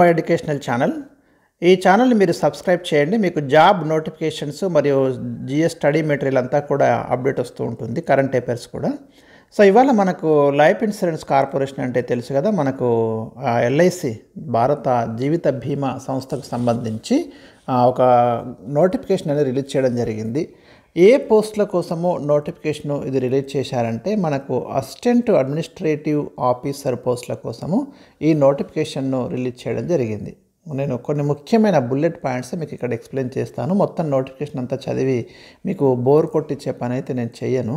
my educational channel ఈ ఛానల్ని మీరు సబ్స్క్రైబ్ చేయండి మీకు జాబ్ నోటిఫికేషన్స్ మరియు జిఎస్ స్టడీ మెటీరియల్ అంతా కూడా అప్డేట్ వస్తూ ఉంటుంది కరెంట్ అఫైర్స్ కూడా సో ఇవాళ మనకు లైఫ్ ఇన్సూరెన్స్ కార్పొరేషన్ అంటే తెలుసు కదా మనకు ఎల్ఐసి భారత జీవిత బీమా సంస్థకు సంబంధించి ఒక నోటిఫికేషన్ అనేది రిలీజ్ చేయడం జరిగింది ఏ పోస్టుల కోసమో నోటిఫికేషన్ ఇది రిలీజ్ చేశారంటే మనకు అసిస్టెంట్ అడ్మినిస్ట్రేటివ్ ఆఫీసర్ పోస్టుల కోసము ఈ నోటిఫికేషన్ను రిలీజ్ చేయడం జరిగింది నేను కొన్ని ముఖ్యమైన బుల్లెట్ పాయింట్స్ మీకు ఇక్కడ ఎక్స్ప్లెయిన్ చేస్తాను మొత్తం నోటిఫికేషన్ అంతా చదివి మీకు బోర్ కొట్టించే పని అయితే నేను చేయను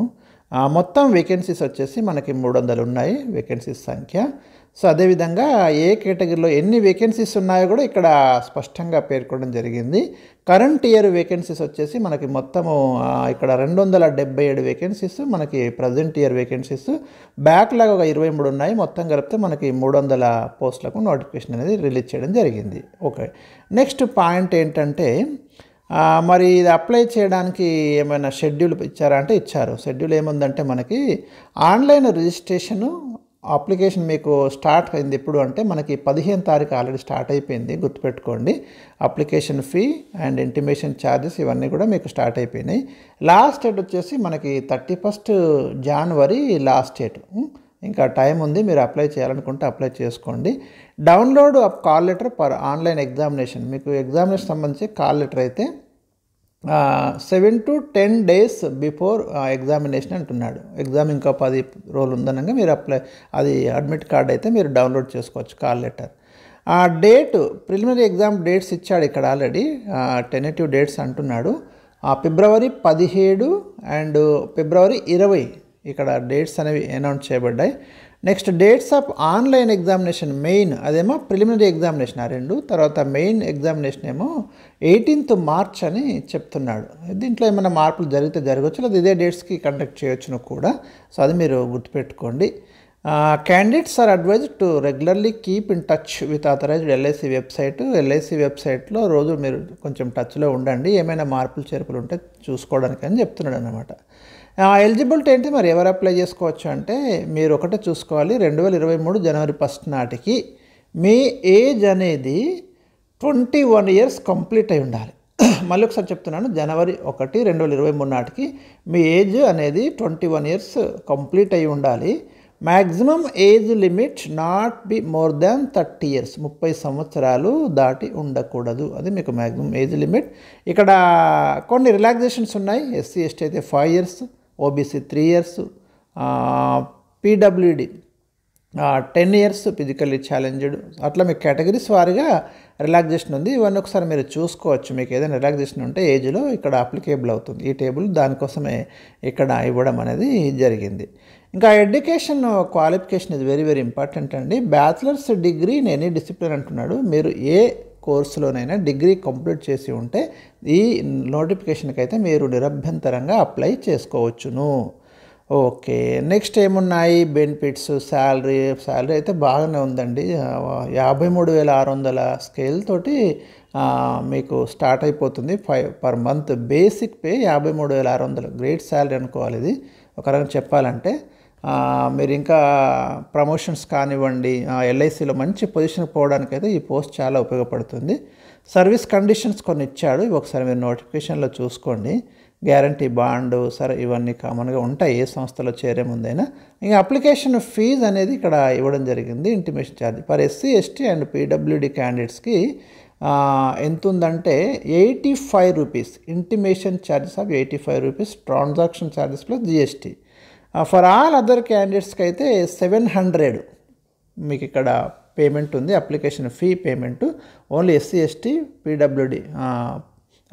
మొత్తం వేకెన్సీస్ వచ్చేసి మనకి మూడు వందలు ఉన్నాయి వేకెన్సీస్ సంఖ్య సో అదేవిధంగా ఏ కేటగిరీలో ఎన్ని వేకెన్సీస్ ఉన్నాయో కూడా ఇక్కడ స్పష్టంగా పేర్కొనడం జరిగింది కరెంట్ ఇయర్ వేకెన్సీస్ వచ్చేసి మనకి మొత్తము ఇక్కడ రెండు వందల డెబ్బై ఏడు వేకెన్సీస్ మనకి ప్రజెంట్ ఇయర్ వేకెన్సీస్ బ్యాక్లాగ్ ఒక ఇరవై మూడు ఉన్నాయి మొత్తం కలిపితే మనకి మూడు వందల పోస్టులకు నోటిఫికేషన్ అనేది రిలీజ్ చేయడం జరిగింది ఓకే నెక్స్ట్ పాయింట్ ఏంటంటే మరి ఇది అప్లై చేయడానికి ఏమైనా షెడ్యూల్ ఇచ్చారా అంటే ఇచ్చారు షెడ్యూల్ ఏముందంటే మనకి ఆన్లైన్ రిజిస్ట్రేషను అప్లికేషన్ మీకు స్టార్ట్ అయింది ఎప్పుడు అంటే మనకి పదిహేను తారీఖు ఆల్రెడీ స్టార్ట్ అయిపోయింది గుర్తుపెట్టుకోండి application fee and intimation charges ఇవన్నీ కూడా మీకు స్టార్ట్ అయిపోయినాయి లాస్ట్ డేట్ వచ్చేసి మనకి థర్టీ ఫస్ట్ జనవరి లాస్ట్ డేట్ ఇంకా టైం ఉంది మీరు అప్లై చేయాలనుకుంటే అప్లై చేసుకోండి download of call letter per online examination మీకు ఎగ్జామినేషన్ సంబంధించి కాల్ లెటర్ అయితే seven to ten days before examination అంటున్నాడు ఎగ్జామ్ ఇంకా పది రోజులు ఉందనగా మీరు అప్లై అది అడ్మిట్ కార్డ్ అయితే మీరు డౌన్లోడ్ చేసుకోవచ్చు కాల్ లెటర్ ఆ డేట్ ప్రిలిమినరీ ఎగ్జామ్ డేట్స్ ఇచ్చాడు ఇక్కడ ఆల్రెడీ టెనేటివ్ డేట్స్ అంటున్నాడు ఫిబ్రవరి పదిహేడు అండ్ ఫిబ్రవరి ఇరవై ఇక్కడ డేట్స్ అనేవి అనౌన్స్ చేయబడ్డాయి next dates of online examination main అదేమో ప్రిలిమినరీ ఎగ్జామినేషన్ ఆ రెండు తర్వాత మెయిన్ ఎగ్జామినేషన్ ఏమో ఎయిటీన్త్ మార్చ్ అని చెప్తున్నాడు దీంట్లో ఏమైనా మార్పులు జరిగితే జరగవచ్చు లేదా ఇదే డేట్స్కి కండక్ట్ చేయొచ్చును కూడా సో అది మీరు గుర్తుపెట్టుకోండి candidates are advised to regularly keep in touch with authorized LIC website LIC వెబ్సైట్లో రోజు మీరు కొంచెం టచ్లో ఉండండి ఏమైనా మార్పులు చేర్పులు ఉంటే చూసుకోవడానికి అని చెప్తున్నాడు అనమాట ఎలిజిబిలిటీ uh, ఏంటి మరి ఎవరు అప్లై చేసుకోవచ్చు అంటే మీరు ఒకటే చూసుకోవాలి రెండు వేల ఇరవై మూడు జనవరి ఫస్ట్ నాటికి మీ ఏజ్ అనేది ట్వంటీ వన్ ఇయర్స్ కంప్లీట్ అయి ఉండాలి మళ్ళీ ఒకసారి చెప్తున్నాను జనవరి ఒకటి రెండు వేల ఇరవై మూడు నాటికి మీ ఏజ్ అనేది ట్వంటీ వన్ ఇయర్స్ కంప్లీట్ అయి ఉండాలి maximum age limit not be more than thirty years ముప్పై సంవత్సరాలు దాటి ఉండకూడదు అది మీకు మ్యాక్సిమం ఏజ్ లిమిట్ ఇక్కడ కొన్ని రిలాక్సేషన్స్ ఉన్నాయి ఎస్సీ ఎస్టీ అయితే five years OBC three years PWD ten years physically challenged అట్లా మీకు కేటగిరీస్ వారిగా రిలాక్సేషన్ ఉంది ఇవన్నీ ఒకసారి మీరు చూసుకోవచ్చు మీకు ఏదైనా రిలాక్సేషన్ ఉంటే ఏజ్లో ఇక్కడ అప్లికేబుల్ అవుతుంది ఈ టేబుల్ దానికోసమే ఇక్కడ ఇవ్వడం అనేది జరిగింది ఇంకా ఎడ్యుకేషన్ క్వాలిఫికేషన్ ఇది వెరీ వెరీ ఇంపార్టెంట్ అండి bachelor's degree in any discipline అంటున్నాడు మీరు ఏ కోర్సులోనైనా డిగ్రీ కంప్లీట్ చేసి ఉంటే ఈ నోటిఫికేషన్కి అయితే మీరు నిరభ్యంతరంగా అప్లై చేసుకోవచ్చును ఓకే నెక్స్ట్ ఏమున్నాయి బెనిఫిట్స్ శాలరీ శాలరీ అయితే బాగానే ఉందండి యాభై మూడు వేల ఆరు వందల స్కేల్ తోటి మీకు స్టార్ట్ అయిపోతుంది five per month basic pay యాభై మూడు వేల ఆరు వందలు గ్రేట్ శాలరీ అనుకోవాలి ఇది ఒక రకంగా చెప్పాలంటే మీరు ఇంకా ప్రమోషన్స్ కానివ్వండి ఎల్ఐసిలో మంచి పొజిషన్ పోవడానికైతే ఈ పోస్ట్ చాలా ఉపయోగపడుతుంది సర్వీస్ కండిషన్స్ కొన్ని ఇచ్చాడు ఇవి ఒకసారి మీరు నోటిఫికేషన్లో చూసుకోండి గ్యారంటీ బాండు సరే ఇవన్నీ కామన్గా ఉంటాయి ఏ సంస్థలో చేరే ముందైనా ఇంకా అప్లికేషన్ ఫీజ్ అనేది ఇక్కడ ఇవ్వడం జరిగింది intimation charge for SC ST and PWD క్యాండిడేట్స్కి ఎంత ఉందంటే eighty five rupees intimation charges of eighty five rupees transaction charges plus GST for all other క్యాండిడేట్స్కి అయితే సెవెన్ హండ్రెడ్ మీకు ఇక్కడ పేమెంట్ ఉంది application fee payment only SC ST PWD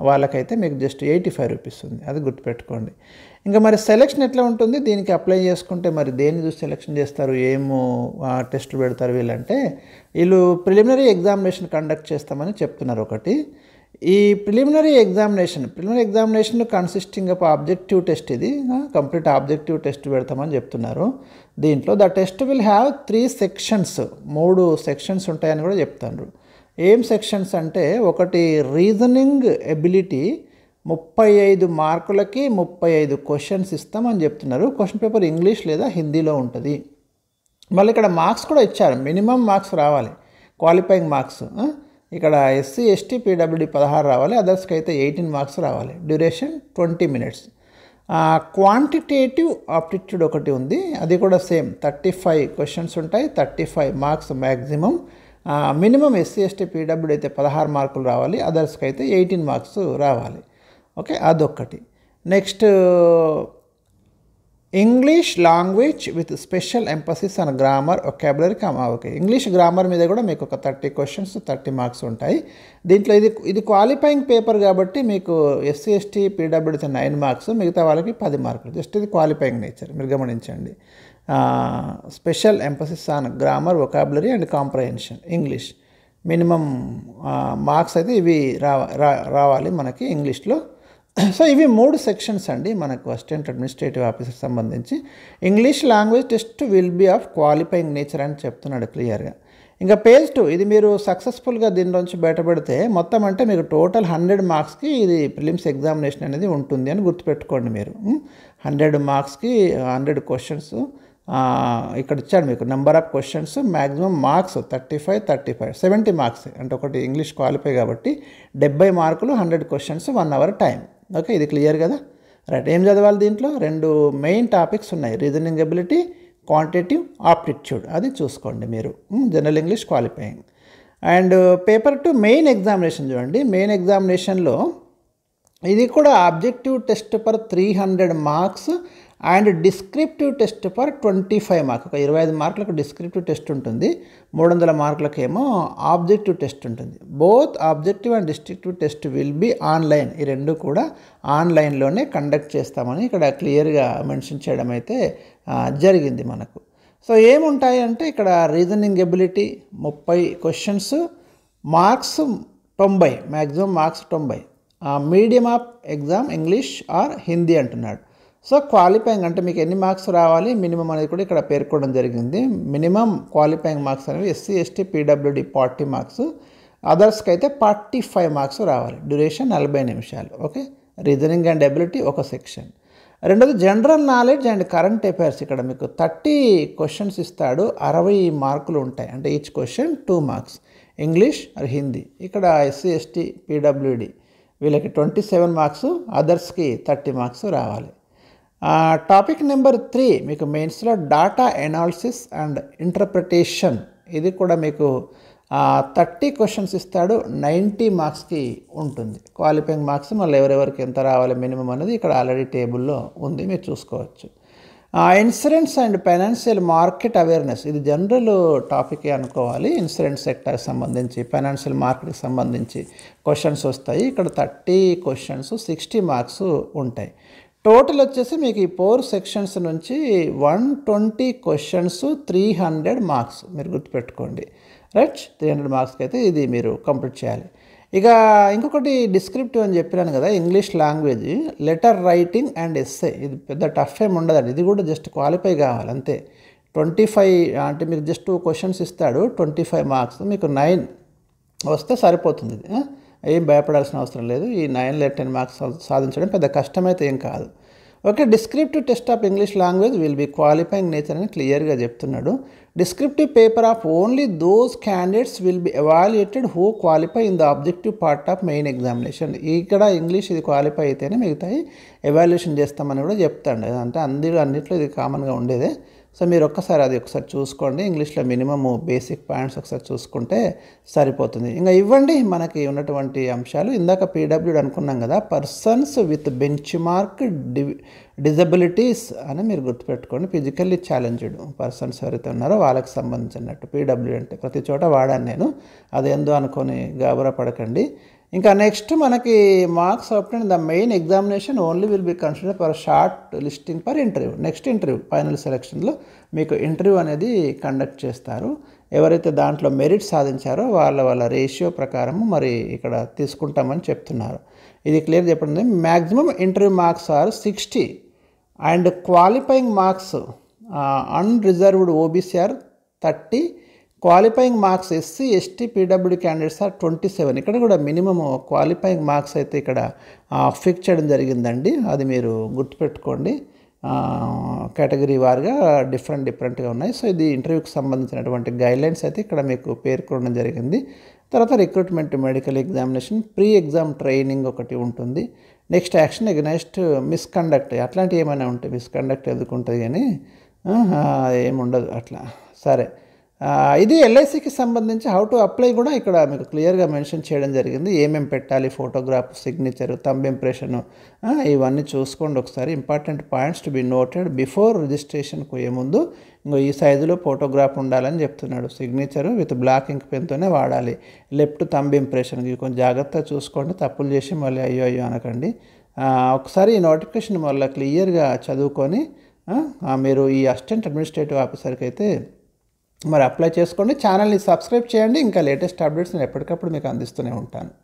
వాళ్ళకైతే మీకు జస్ట్ ఎయిటీ ఫైవ్ రూపీస్ ఉంది అది గుర్తుపెట్టుకోండి ఇంకా మరి సెలెక్షన్ ఎట్లా ఉంటుంది దీనికి అప్లై చేసుకుంటే మరి దేన్ని చూసి సెలెక్షన్ చేస్తారు ఏమో టెస్టులు పెడతారు వీళ్ళంటే వీళ్ళు ప్రిలిమినరీ ఎగ్జామినేషన్ కండక్ట్ చేస్తామని చెప్తున్నారు ఒకటి ఈ preliminary examination preliminary examination consisting of objective test ఇది కంప్లీట్ ఆబ్జెక్టివ్ టెస్ట్ పెడతామని చెప్తున్నారు దీంట్లో the test will have three sections మూడు సెక్షన్స్ ఉంటాయని కూడా చెప్తున్నారు ఏం సెక్షన్స్ అంటే ఒకటి రీజనింగ్ ఎబిలిటీ ముప్పై ఐదు మార్కులకి ముప్పై ఐదు క్వశ్చన్స్ ఇస్తామని చెప్తున్నారు క్వశ్చన్ పేపర్ ఇంగ్లీష్ లేదా హిందీలో ఉంటుంది మళ్ళీ ఇక్కడ మార్క్స్ కూడా ఇచ్చారు మినిమం మార్క్స్ రావాలి క్వాలిఫైయింగ్ మార్క్స్ ఇక్కడ ఎస్సీ ఎస్టీ పీడబ్ల్యూడి పదహారు రావాలి అదర్స్కి అయితే ఎయిటీన్ మార్క్స్ రావాలి duration twenty minutes quantitative aptitude ఒకటి ఉంది అది కూడా సేమ్ థర్టీ ఫైవ్ క్వశ్చన్స్ ఉంటాయి thirty five marks maximum minimum SC ST PWD అయితే పదహారు మార్కులు రావాలి అదర్స్కి అయితే ఎయిటీన్ మార్క్స్ రావాలి ఓకే అదొక్కటి next English language with special emphasis on grammar come okay English grammar మీద కూడా మీకు ఒక థర్టీ క్వశ్చన్స్ థర్టీ మార్క్స్ ఉంటాయి దీంట్లో ఇది ఇది క్వాలిఫైయింగ్ పేపర్ కాబట్టి మీకు SC ST PWD nine marks మిగతా వాళ్ళకి పది మార్కులు జస్ట్ ఇది క్వాలిఫైయింగ్ నేచర్ మీరు గమనించండి special emphasis on grammar vocabulary and comprehension English minimum marks అయితే ఇవి రావాలి మనకి ఇంగ్లీష్లో సో ఇవి మూడు సెక్షన్స్ అండి మనకు అసిస్టెంట్ అడ్మినిస్ట్రేటివ్ ఆఫీసర్ సంబంధించి English language test will be of qualifying nature అని చెప్తున్నాడు క్లియర్గా ఇంకా పేజ్ టూ ఇది మీరు సక్సెస్ఫుల్గా దీనిలోంచి బయటపడితే మొత్తం అంటే మీకు టోటల్ హండ్రెడ్ మార్క్స్కి ఇది ప్రిలిమ్స్ ఎగ్జామినేషన్ అనేది ఉంటుంది అని గుర్తుపెట్టుకోండి మీరు హండ్రెడ్ మార్క్స్కి హండ్రెడ్ క్వశ్చన్స్ ఇక్కడ ఇచ్చాడు మీకు number of questions maximum marks thirty five thirty five seventy marks అంటే ఒకటి ఇంగ్లీష్ క్వాలిఫై కాబట్టి డెబ్బై మార్కులు hundred questions one hour time okay ఇది క్లియర్ కదా రైట్ ఏం చదవాలి దీంట్లో రెండు మెయిన్ టాపిక్స్ ఉన్నాయి రీజనింగ్ ఎబిలిటీ క్వాంటిటివ్ ఆప్టిట్యూడ్ అది చూసుకోండి మీరు general English qualifying and paper two main examination చూడండి మెయిన్ ఎగ్జామినేషన్లో ఇది కూడా objective test per three hundred marks and descriptive test for twenty five mark ఒక ఇరవై ఐదు మార్కులకు డిస్క్రిప్టివ్ టెస్ట్ ఉంటుంది మూడు వందల మార్కులకేమో ఆబ్జెక్టివ్ టెస్ట్ ఉంటుంది both objective and descriptive test will be online ఈ రెండు కూడా ఆన్లైన్లోనే కండక్ట్ చేస్తామని ఇక్కడ క్లియర్గా మెన్షన్ చేయడం అయితే జరిగింది మనకు సో ఏముంటాయి అంటే ఇక్కడ రీజనింగ్ ఎబిలిటీ ముప్పై క్వశ్చన్స్ మార్క్స్ తొంభై మ్యాక్సిమం మార్క్స్ తొంభై medium of exam English or Hindi అంటున్నాడు సో క్వాలిఫైయింగ్ అంటే మీకు ఎన్ని మార్క్స్ రావాలి మినిమం అనేది కూడా ఇక్కడ పేర్కొనడం జరిగింది మినిమం క్వాలిఫైయింగ్ మార్క్స్ అనేవి SC ST PWD forty marks అదర్స్కి అయితే ఫార్టీ ఫైవ్ మార్క్స్ రావాలి డ్యూరేషన్ నలభై నిమిషాలు ఓకే రీజనింగ్ అండ్ ఎబిలిటీ ఒక సెక్షన్ రెండోది general knowledge and current affairs ఇక్కడ మీకు థర్టీ క్వశ్చన్స్ ఇస్తాడు అరవై మార్కులు ఉంటాయి అంటే each question two marks English or Hindi ఇక్కడ ఎస్సీ ఎస్టీ పీడబ్ల్యూడి వీళ్ళకి ట్వంటీ సెవెన్ మార్క్స్ అదర్స్కి థర్టీ మార్క్స్ రావాలి టాపిక్ నెంబర్ త్రీ మీకు మెయిన్స్లో డాటా ఎనాలిసిస్ అండ్ ఇంటర్ప్రిటేషన్ ఇది కూడా మీకు థర్టీ క్వశ్చన్స్ ఇస్తాడు నైంటీ మార్క్స్కి ఉంటుంది క్వాలిఫైయింగ్ మార్క్స్ మళ్ళీ ఎవరెవరికి ఎంత రావాలి మినిమం అనేది ఇక్కడ ఆల్రెడీ టేబుల్లో ఉంది మీరు చూసుకోవచ్చు insurance and financial market awareness ఇది జనరల్ టాపిక్ అనుకోవాలి ఇన్సూరెన్స్ సెక్టర్కి సంబంధించి ఫైనాన్షియల్ మార్కెట్కి సంబంధించి క్వశ్చన్స్ వస్తాయి ఇక్కడ థర్టీ క్వశ్చన్స్ సిక్స్టీ మార్క్స్ ఉంటాయి టోటల్ వచ్చేసి మీకు ఈ ఫోర్ సెక్షన్స్ నుంచి one twenty questions three hundred marks మీరు గుర్తుపెట్టుకోండి రైట్ త్రీ హండ్రెడ్ మార్క్స్కి అయితే ఇది మీరు కంప్లీట్ చేయాలి ఇక ఇంకొకటి డిస్క్రిప్టివ్ అని చెప్పినాను కదా English language letter writing and essay ఇది పెద్ద టఫ్ ఏం ఉండదండి ఇది కూడా జస్ట్ క్వాలిఫై కావాలి అంతే ట్వంటీ ఫైవ్ అంటే మీకు జస్ట్ క్వశ్చన్స్ ఇస్తాడు ట్వంటీ ఫైవ్ మార్క్స్ మీకు నైన్ వస్తే సరిపోతుంది ఇది ఏం భయపడాల్సిన అవసరం లేదు ఈ నైన్ లేదా టెన్ మార్క్స్ సాధించడం పెద్ద కష్టమైతే ఏం కాదు okay descriptive test of English language will be qualifying nature అని క్లియర్గా చెప్తున్నాడు descriptive paper of only those candidates will be evaluated who qualify in the objective part of main examination ఇక్కడ ఇంగ్లీష్ ఇది క్వాలిఫై అయితేనే మిగతాయి ఎవాల్యుయేషన్ చేస్తామని కూడా చెప్తాడు అంటే అందరూ అన్నిట్లో ఇది కామన్గా ఉండేదే సో మీరు ఒక్కసారి అది ఒకసారి చూసుకోండి ఇంగ్లీష్లో మినిమము బేసిక్ పాయింట్స్ ఒకసారి చూసుకుంటే సరిపోతుంది ఇంకా ఇవ్వండి మనకి ఉన్నటువంటి అంశాలు ఇందాక పీడబ్ల్యూడ్ అనుకున్నాం కదా persons with benchmark disabilities అని మీరు గుర్తుపెట్టుకోండి ఫిజికల్లీ ఛాలెంజ్డ్ పర్సన్స్ ఎవరైతే ఉన్నారో వాళ్ళకి సంబంధించినట్టు పీడబ్ల్యూ అంటే ప్రతి చోట వాడాను నేను అదేందో అనుకొని గాబరా పడకండి ఇంకా నెక్స్ట్ మనకి marks obtained the main examination only will be consider for shortlisting for interview next interview final సెలెక్షన్లో మీకు ఇంటర్వ్యూ అనేది కండక్ట్ చేస్తారు ఎవరైతే దాంట్లో మెరిట్ సాధించారో వాళ్ళ వాళ్ళ రేషియో ప్రకారం మరి ఇక్కడ తీసుకుంటామని చెప్తున్నారు ఇది క్లియర్ చెప్పండి maximum interview marks are sixty and qualifying marks unreserved OBC are thirty qualifying marks SC ST PWD candidates are twenty seven ఇక్కడ కూడా మినిమమ్ క్వాలిఫైయింగ్ మార్క్స్ అయితే ఇక్కడ ఫిక్స్ చేయడం జరిగిందండి అది మీరు గుర్తుపెట్టుకోండి కేటగిరీ వారుగా డిఫరెంట్ డిఫరెంట్గా ఉన్నాయి సో ఇది ఇంటర్వ్యూకి సంబంధించినటువంటి గైడ్లైన్స్ అయితే ఇక్కడ మీకు పేర్కొనడం జరిగింది తర్వాత recruitment medical examination pre exam training ఒకటి ఉంటుంది నెక్స్ట్ యాక్షన్ ఎగ్నెస్ట్ మిస్కండక్ట్ అట్లాంటివి ఏమైనా ఉంటాయి మిస్కండక్ట్ ఎదుర్కొంటుంది కానీ ఏముండదు అట్లా సరే ఇది ఎల్ఐసికి సంబంధించి హౌ టు అప్లై కూడా ఇక్కడ మీకు క్లియర్గా మెన్షన్ చేయడం జరిగింది ఏమేమి పెట్టాలి ఫోటోగ్రాఫ్ సిగ్నేచర్ థంబ్ ఇంప్రెషను ఇవన్నీ చూసుకోండి ఒకసారి important points to be noted before registration పోయే ముందు ఇంకో ఈ సైజులో ఫోటోగ్రాఫ్ ఉండాలని చెప్తున్నాడు సిగ్నేచర్ విత్ బ్లాక్ ఇంక్ పెన్తోనే వాడాలి లెఫ్ట్ థంబ్ ఇంప్రెషన్ ఇవి కొంచెం జాగ్రత్తగా చూసుకోండి తప్పులు చేసి మళ్ళీ అయ్యో అయ్యో అనకండి ఒకసారి ఈ నోటిఫికేషన్ మళ్ళీ క్లియర్గా చదువుకొని మీరు ఈ అసిస్టెంట్ అడ్మినిస్ట్రేటివ్ ఆఫీసర్కి అయితే మరి అప్లై చేసుకోండి ఛానల్ని సబ్స్క్రైబ్ చేయండి ఇంకా లేటెస్ట్ అప్డేట్స్ నేను ఎప్పటికప్పుడు మీకు అందిస్తూనే ఉంటాను